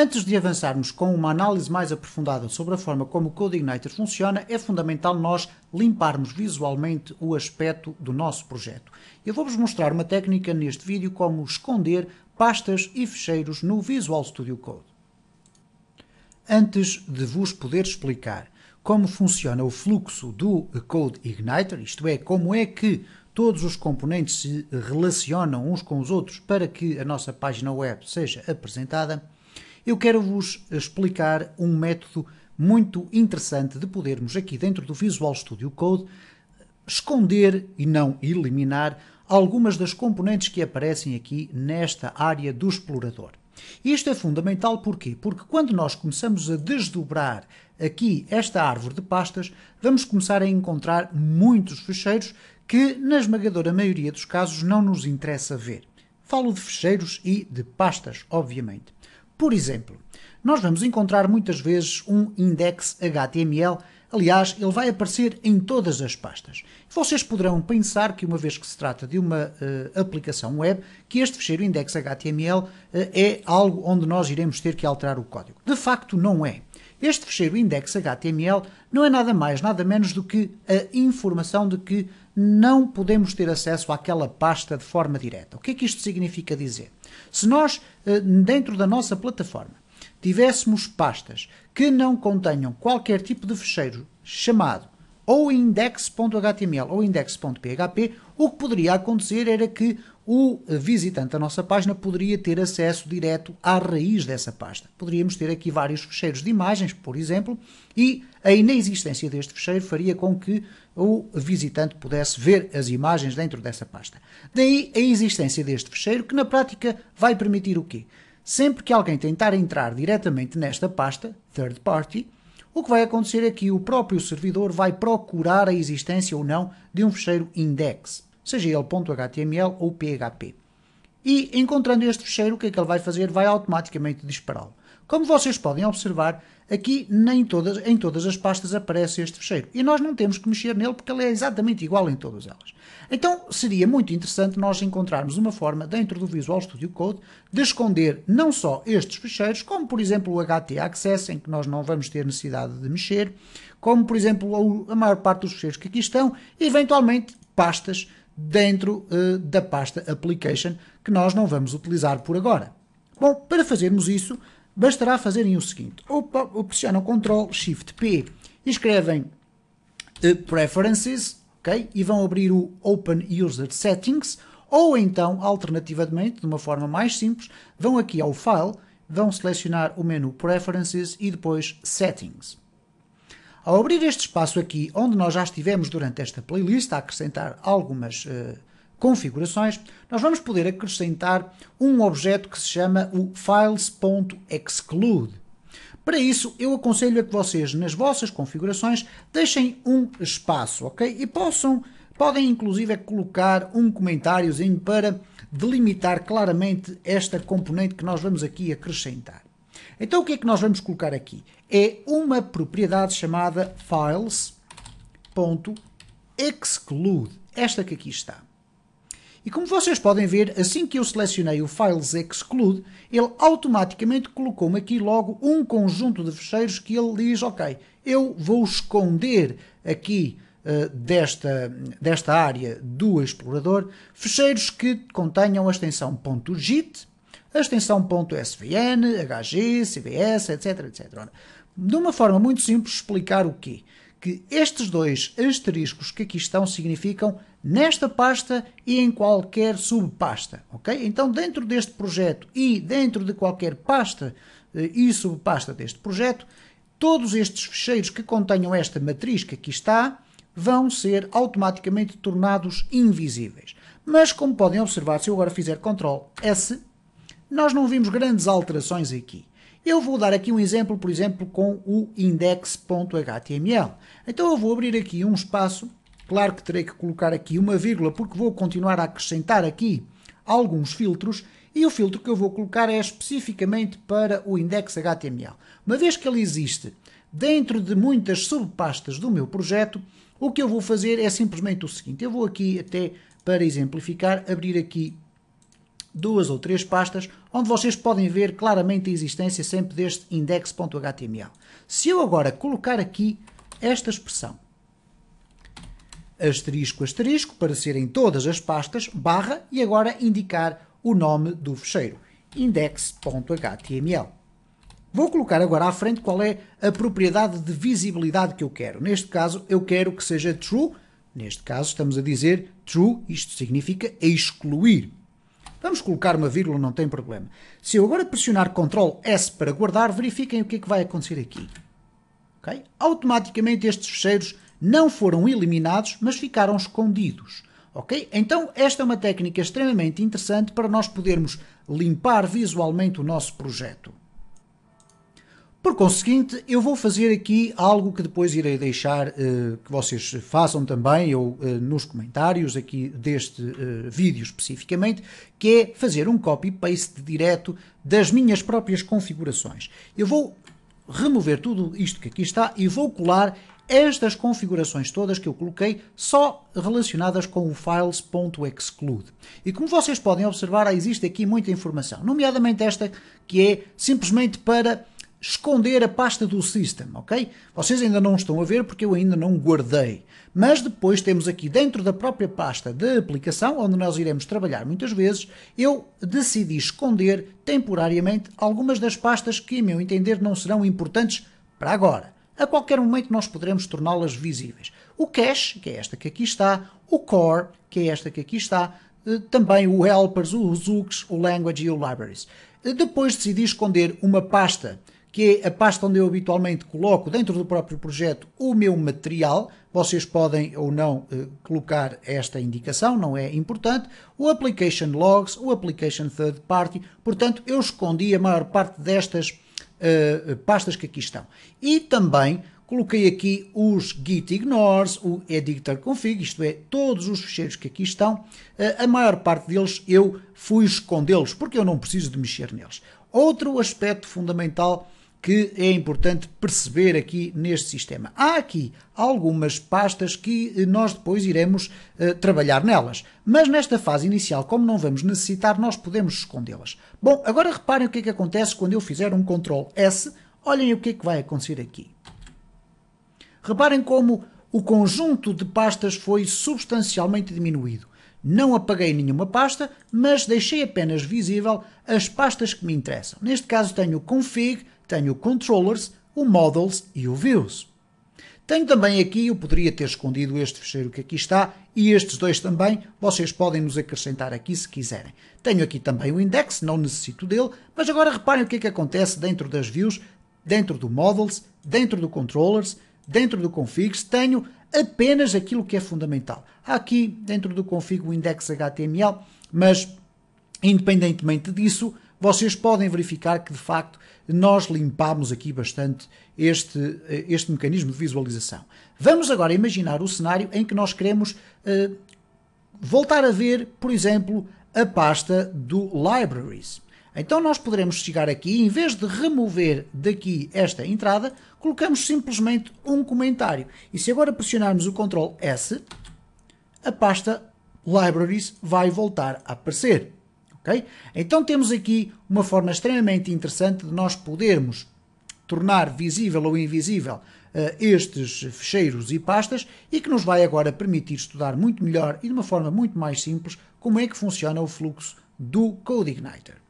Antes de avançarmos com uma análise mais aprofundada sobre a forma como o CodeIgniter funciona, é fundamental nós limparmos visualmente o aspecto do nosso projeto. Eu vou-vos mostrar uma técnica neste vídeo como esconder pastas e ficheiros no Visual Studio Code. Antes de vos poder explicar como funciona o fluxo do CodeIgniter, isto é, como é que todos os componentes se relacionam uns com os outros para que a nossa página web seja apresentada, eu quero vos explicar um método muito interessante de podermos aqui dentro do Visual Studio Code esconder e não eliminar algumas das componentes que aparecem aqui nesta área do explorador. Isto é fundamental porquê? Porque quando nós começamos a desdobrar aqui esta árvore de pastas, vamos começar a encontrar muitos fecheiros que, na esmagadora maioria dos casos, não nos interessa ver. Falo de fecheiros e de pastas, obviamente. Por exemplo, nós vamos encontrar muitas vezes um index HTML, aliás, ele vai aparecer em todas as pastas. Vocês poderão pensar que, uma vez que se trata de uma uh, aplicação web, que este fecheiro index HTML uh, eh, é algo onde nós iremos ter que alterar o código. De facto, não é. Este fecheiro index.html não é nada mais, nada menos do que a informação de que não podemos ter acesso àquela pasta de forma direta. O que é que isto significa dizer? Se nós, eh, dentro da nossa plataforma, tivéssemos pastas que não contenham qualquer tipo de fecheiro chamado ou index.html ou index.php, o que poderia acontecer era que o visitante da nossa página poderia ter acesso direto à raiz dessa pasta. Poderíamos ter aqui vários fecheiros de imagens, por exemplo, e a inexistência deste fecheiro faria com que o visitante pudesse ver as imagens dentro dessa pasta. Daí a existência deste fecheiro, que na prática vai permitir o quê? Sempre que alguém tentar entrar diretamente nesta pasta, third party, o que vai acontecer é que o próprio servidor vai procurar a existência ou não de um fecheiro index seja ele .html ou PHP. E encontrando este fecheiro, o que é que ele vai fazer? Vai automaticamente dispará-lo. Como vocês podem observar, aqui nem todas, em todas as pastas aparece este fecheiro. E nós não temos que mexer nele porque ele é exatamente igual em todas elas. Então seria muito interessante nós encontrarmos uma forma dentro do Visual Studio Code de esconder não só estes fecheiros, como por exemplo o HT Access, em que nós não vamos ter necessidade de mexer, como por exemplo a maior parte dos fecheiros que aqui estão, e eventualmente pastas dentro uh, da pasta Application, que nós não vamos utilizar por agora. Bom, para fazermos isso, bastará fazerem o seguinte, ou pressionam Ctrl Shift P, escrevem uh, Preferences, ok? E vão abrir o Open User Settings, ou então, alternativamente, de uma forma mais simples, vão aqui ao File, vão selecionar o menu Preferences e depois Settings. Ao abrir este espaço aqui, onde nós já estivemos durante esta playlist a acrescentar algumas uh, configurações, nós vamos poder acrescentar um objeto que se chama o files.exclude. Para isso, eu aconselho a que vocês, nas vossas configurações, deixem um espaço, ok? E possam, podem inclusive colocar um comentáriozinho para delimitar claramente esta componente que nós vamos aqui acrescentar. Então o que é que nós vamos colocar aqui? É uma propriedade chamada files.exclude, esta que aqui está. E como vocês podem ver, assim que eu selecionei o Files Exclude, ele automaticamente colocou-me aqui logo um conjunto de fecheiros que ele diz, ok, eu vou esconder aqui uh, desta, desta área do explorador fecheiros que contenham a extensão .git, a extensão.svn, HG, CVS, etc, etc. Ora, de uma forma muito simples, explicar o quê? Que estes dois asteriscos que aqui estão significam nesta pasta e em qualquer subpasta, ok? Então, dentro deste projeto e dentro de qualquer pasta eh, e subpasta deste projeto, todos estes ficheiros que contenham esta matriz que aqui está vão ser automaticamente tornados invisíveis. Mas, como podem observar, se eu agora fizer Ctrl S, nós não vimos grandes alterações aqui. Eu vou dar aqui um exemplo, por exemplo, com o index.html. Então eu vou abrir aqui um espaço, claro que terei que colocar aqui uma vírgula, porque vou continuar a acrescentar aqui alguns filtros, e o filtro que eu vou colocar é especificamente para o index.html. Uma vez que ele existe dentro de muitas subpastas do meu projeto, o que eu vou fazer é simplesmente o seguinte, eu vou aqui até, para exemplificar, abrir aqui duas ou três pastas, onde vocês podem ver claramente a existência sempre deste index.html. Se eu agora colocar aqui esta expressão, asterisco, asterisco, para serem todas as pastas, barra, e agora indicar o nome do fecheiro, index.html. Vou colocar agora à frente qual é a propriedade de visibilidade que eu quero. Neste caso, eu quero que seja true, neste caso estamos a dizer true, isto significa excluir. Vamos colocar uma vírgula, não tem problema. Se eu agora pressionar Ctrl S para guardar, verifiquem o que é que vai acontecer aqui. Okay? Automaticamente estes fecheiros não foram eliminados, mas ficaram escondidos. Ok? Então, esta é uma técnica extremamente interessante para nós podermos limpar visualmente o nosso projeto. Por conseguinte, eu vou fazer aqui algo que depois irei deixar uh, que vocês façam também, ou uh, nos comentários aqui deste uh, vídeo especificamente, que é fazer um copy-paste direto das minhas próprias configurações. Eu vou remover tudo isto que aqui está e vou colar estas configurações todas que eu coloquei só relacionadas com o files.exclude. E como vocês podem observar, existe aqui muita informação, nomeadamente esta que é simplesmente para esconder a pasta do System, ok? Vocês ainda não estão a ver porque eu ainda não guardei. Mas depois temos aqui dentro da própria pasta da aplicação, onde nós iremos trabalhar muitas vezes, eu decidi esconder temporariamente algumas das pastas que, a meu entender, não serão importantes para agora. A qualquer momento nós poderemos torná-las visíveis. O cache, que é esta que aqui está, o core, que é esta que aqui está, eh, também o helpers, o zooks, o language e o libraries. Eh, depois decidi esconder uma pasta que é a pasta onde eu habitualmente coloco dentro do próprio projeto o meu material. Vocês podem ou não eh, colocar esta indicação, não é importante. O Application Logs, o Application Third Party. Portanto, eu escondi a maior parte destas eh, pastas que aqui estão. E também coloquei aqui os git ignores, o editor config, isto é, todos os ficheiros que aqui estão. Eh, a maior parte deles eu fui escondê-los, porque eu não preciso de mexer neles. Outro aspecto fundamental que é importante perceber aqui neste sistema. Há aqui algumas pastas que eh, nós depois iremos uh, trabalhar nelas, mas nesta fase inicial, como não vamos necessitar, nós podemos escondê-las. Bom, agora reparem o que é que acontece quando eu fizer um Ctrl S, olhem o que é que vai acontecer aqui. Reparem como o conjunto de pastas foi substancialmente diminuído. Não apaguei nenhuma pasta, mas deixei apenas visível as pastas que me interessam. Neste caso tenho config, tenho o Controllers, o Models e o Views. Tenho também aqui, eu poderia ter escondido este fecheiro que aqui está, e estes dois também, vocês podem nos acrescentar aqui se quiserem. Tenho aqui também o index, não necessito dele, mas agora reparem o que é que acontece dentro das views, dentro do models, dentro do controllers, dentro do configs, tenho apenas aquilo que é fundamental. Há aqui, dentro do config, o index HTML, mas independentemente disso, vocês podem verificar que de facto nós limpámos aqui bastante este, eh, este mecanismo de visualização. Vamos agora imaginar o cenário em que nós queremos uh, voltar a ver, por exemplo, a pasta do Libraries. Então nós poderemos chegar aqui e em vez de remover daqui esta entrada, colocamos simplesmente um comentário. E se agora pressionarmos o Ctrl S, a pasta Libraries vai voltar a aparecer. Okay? Então temos aqui uma forma extremamente interessante de nós podermos tornar visível ou invisível uh, estes fecheiros e pastas e que nos vai agora permitir estudar muito melhor e de uma forma muito mais simples como é que funciona o fluxo do CodeIgniter.